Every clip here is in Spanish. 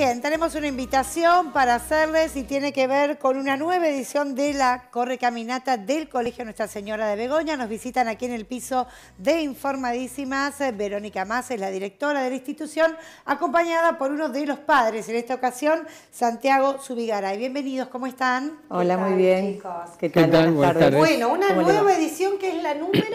Bien, tenemos una invitación para hacerles y tiene que ver con una nueva edición de la Correcaminata del Colegio Nuestra Señora de Begoña. Nos visitan aquí en el piso de Informadísimas. Verónica Más es la directora de la institución, acompañada por uno de los padres, en esta ocasión Santiago y Bienvenidos, ¿cómo están? Hola, muy bien. ¿Qué tal? Bueno, una nueva edición que es la número...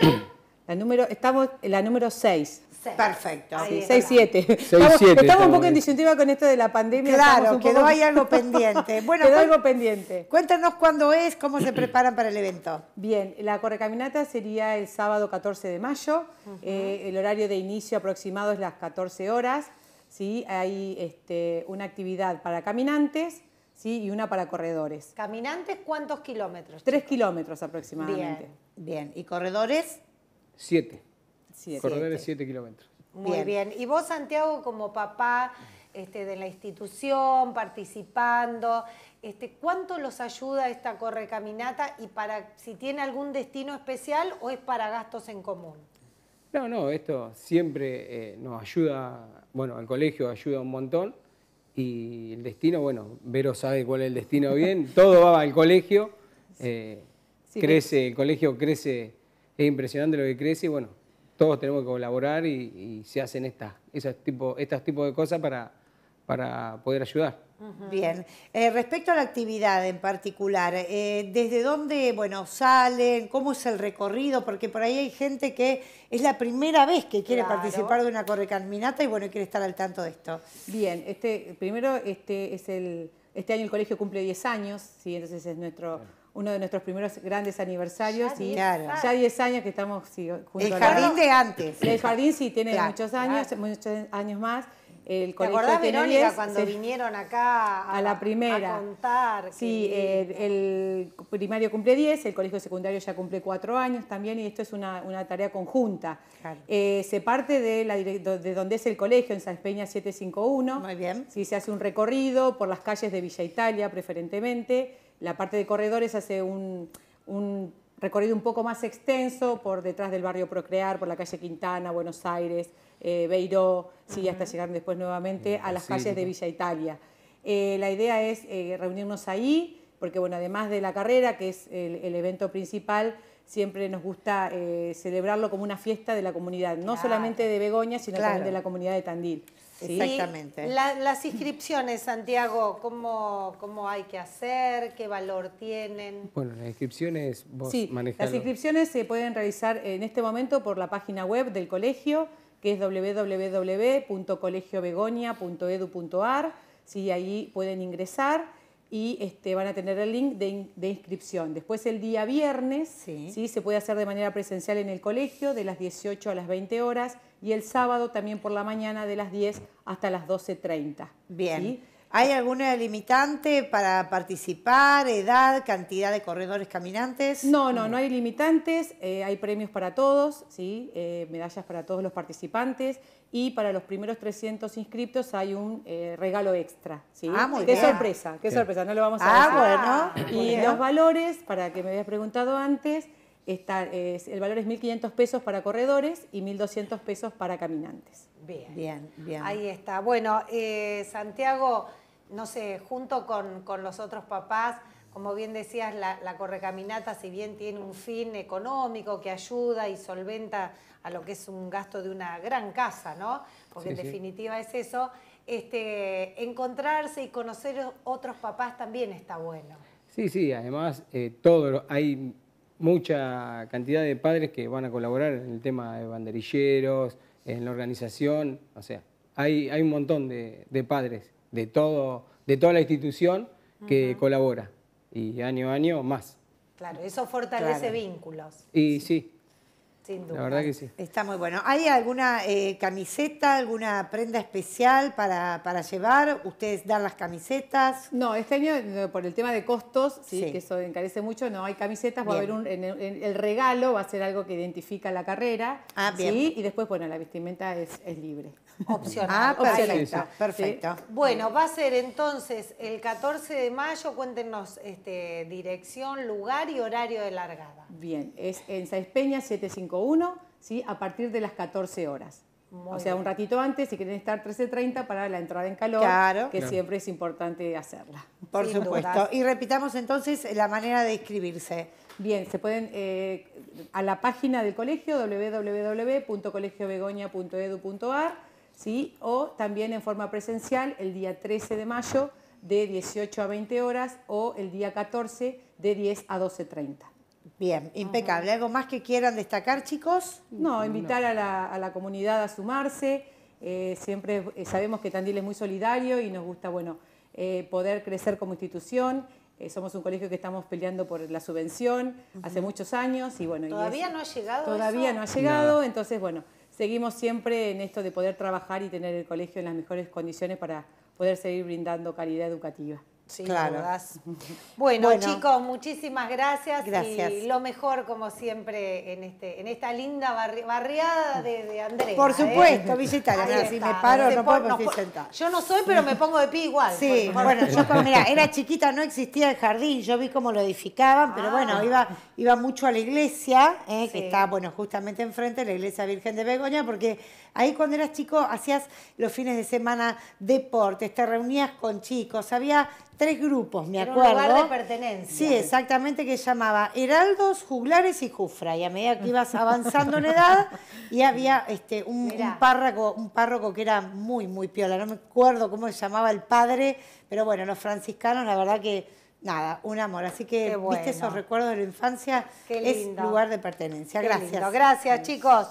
La número, estamos en la número 6. Perfecto. Sí, 6-7. Estamos, un poco en disyuntiva con esto de la pandemia. Claro, quedó ahí algo pendiente. Bueno, quedó algo pendiente. Cuéntanos cuándo es, cómo se preparan para el evento. Bien, la correcaminata sería el sábado 14 de mayo. Eh, el horario de inicio aproximado es las 14 horas. ¿sí? Hay este, una actividad para caminantes. ¿sí? y una para corredores. ¿Caminantes cuántos kilómetros? Tres kilómetros aproximadamente. Bien, bien. ¿Y corredores? Siete. Corredores de 7 kilómetros. Muy bien. Y vos, Santiago, como papá este, de la institución, participando, este, ¿cuánto los ayuda esta correcaminata y para si tiene algún destino especial o es para gastos en común? No, no, esto siempre eh, nos ayuda, bueno, al colegio ayuda un montón y el destino, bueno, Vero sabe cuál es el destino bien, todo va al colegio, eh, crece, el colegio crece, es impresionante lo que crece y bueno, todos tenemos que colaborar y, se hacen estas, tipo, estas tipos de cosas para, para poder ayudar. Bien. Eh, respecto a la actividad en particular, eh, ¿desde dónde bueno, salen? ¿Cómo es el recorrido? Porque por ahí hay gente que es la primera vez que quiere participar de una correcaminata y bueno, quiere estar al tanto de esto. Bien, este, primero este es el. Este año el colegio cumple 10 años, ¿sí? entonces es nuestro uno de nuestros primeros grandes aniversarios. Ya y Ya 10 años que estamos juntos. El jardín de antes. El jardín sí tiene muchos años, muchos años más. El ¿Te cuando vinieron acá a, la primera. contar? Sí, eh, el, primario cumple 10, el colegio secundario ya cumple 4 años también y esto es una, tarea conjunta. Eh, se parte de, la, de donde es el colegio, en San Peña 751. Muy bien. Sí, se hace un recorrido por las calles de Villa Italia preferentemente la parte de corredores hace un, recorrido un poco más extenso por detrás del barrio Procrear, por la calle Quintana, Buenos Aires, eh, Beiró, sí, hasta llegar después nuevamente a las calles de Villa Italia. Eh, la idea es eh, reunirnos ahí, porque bueno, además de la carrera, que es el evento principal, siempre nos gusta eh, celebrarlo como una fiesta de la comunidad, no solamente de Begoña, sino también de la comunidad de Tandil. Exactamente. las inscripciones, Santiago, ¿cómo, hay que hacer? ¿Qué valor tienen? Bueno, las inscripciones vos Las inscripciones se pueden realizar en este momento por la página web del colegio, que es www.colegiobegoña.edu.ar. Sí, ahí pueden ingresar y este, van a tener el link de, inscripción. Después el día viernes sí. se puede hacer de manera presencial en el colegio de las 18 a las 20 horas y el sábado también por la mañana de las 10 hasta las 12.30. Bien. ¿Hay alguna limitante para participar? ¿Edad? ¿Cantidad de corredores caminantes? No, no, no hay limitantes. Eh, hay premios para todos, ¿sí? Eh, medallas para todos los participantes. Y para los primeros 300 inscriptos hay un eh, regalo extra. ¿sí? Ah, qué sorpresa, qué, sorpresa, no lo vamos a ah, Bueno. Ah, y los valores, para que me habías preguntado antes, Está, el valor es 1.500 pesos para corredores y 1.200 pesos para caminantes. Bien, bien, bien. Ahí está. Bueno, Santiago, no sé, junto con, los otros papás, como bien decías, la, correcaminata, si bien tiene un fin económico que ayuda y solventa a lo que es un gasto de una gran casa, ¿no? Porque en definitiva es eso, este, encontrarse y conocer otros papás también está bueno. Sí, sí, además eh, todo, hay mucha cantidad de padres que van a colaborar en el tema de banderilleros, en la organización, o sea, hay, un montón de, de padres de, todo, de toda la institución que colabora. Y año a año más. Claro, eso fortalece vínculos. Y sí. Sin duda. La verdad que sí. Está muy bueno. ¿Hay alguna eh, camiseta, alguna prenda especial para, llevar? ¿Ustedes dan las camisetas? No, este año por el tema de costos, sí, que eso encarece mucho, no hay camisetas. Va a haber el, regalo, va a ser algo que identifica la carrera. Ah, bien. Y después, bueno, la vestimenta es, es libre. Opcional. Ah, ah perfecto. perfecto. Bueno, va a ser entonces el 14 de mayo. Cuéntenos este, dirección, lugar y horario de largada. Bien, es en Peña, 750 uno ¿sí? a partir de las 14 horas. o sea, un ratito antes, si quieren estar 13.30 para la entrada en calor, que siempre es importante hacerla. Por supuesto. Y repitamos entonces la manera de inscribirse. Bien, se pueden eh, a la página del colegio www.colegiobegoña.edu.ar ¿sí? o también en forma presencial el día 13 de mayo de 18 a 20 horas o el día 14 de 10 a 12.30. Bien, impecable. ¿Algo más que quieran destacar, chicos? No, invitar a la, comunidad a sumarse. Eh, siempre eh, sabemos que Tandil es muy solidario y nos gusta, bueno, eh, poder crecer como institución. somos un colegio que estamos peleando por la subvención hace muchos años y bueno. Todavía no ha llegado. Todavía no ha llegado, entonces bueno, seguimos siempre en esto de poder trabajar y tener el colegio en las mejores condiciones para poder seguir brindando calidad educativa claro. Bueno, chicos, muchísimas gracias. Gracias. Y lo mejor, como siempre, en, este, en esta linda barriada de, Andrés Por ¿eh? supuesto, visitarla, Si me paro, no, puedo no, sentar. Yo no soy, pero me pongo de pie igual. Sí, bueno, yo mira, era chiquita, no existía el jardín. Yo vi cómo lo edificaban, pero ah. bueno, iba, iba mucho a la iglesia, ¿eh? que está, bueno, justamente enfrente, la iglesia Virgen de Begoña, porque ahí cuando eras chico hacías los fines de semana deportes, te reunías con chicos, había tres grupos, me acuerdo. un lugar de pertenencia. Sí, exactamente, que llamaba Heraldos, Juglares y Jufra. Y a medida que ibas avanzando en edad, y había este, un, párroco, un párroco que era muy, muy piola. No me acuerdo cómo se llamaba el padre, pero bueno, los franciscanos, la verdad que nada, un amor. Así que, viste esos recuerdos de la infancia, es lugar de pertenencia. Gracias. Gracias, chicos.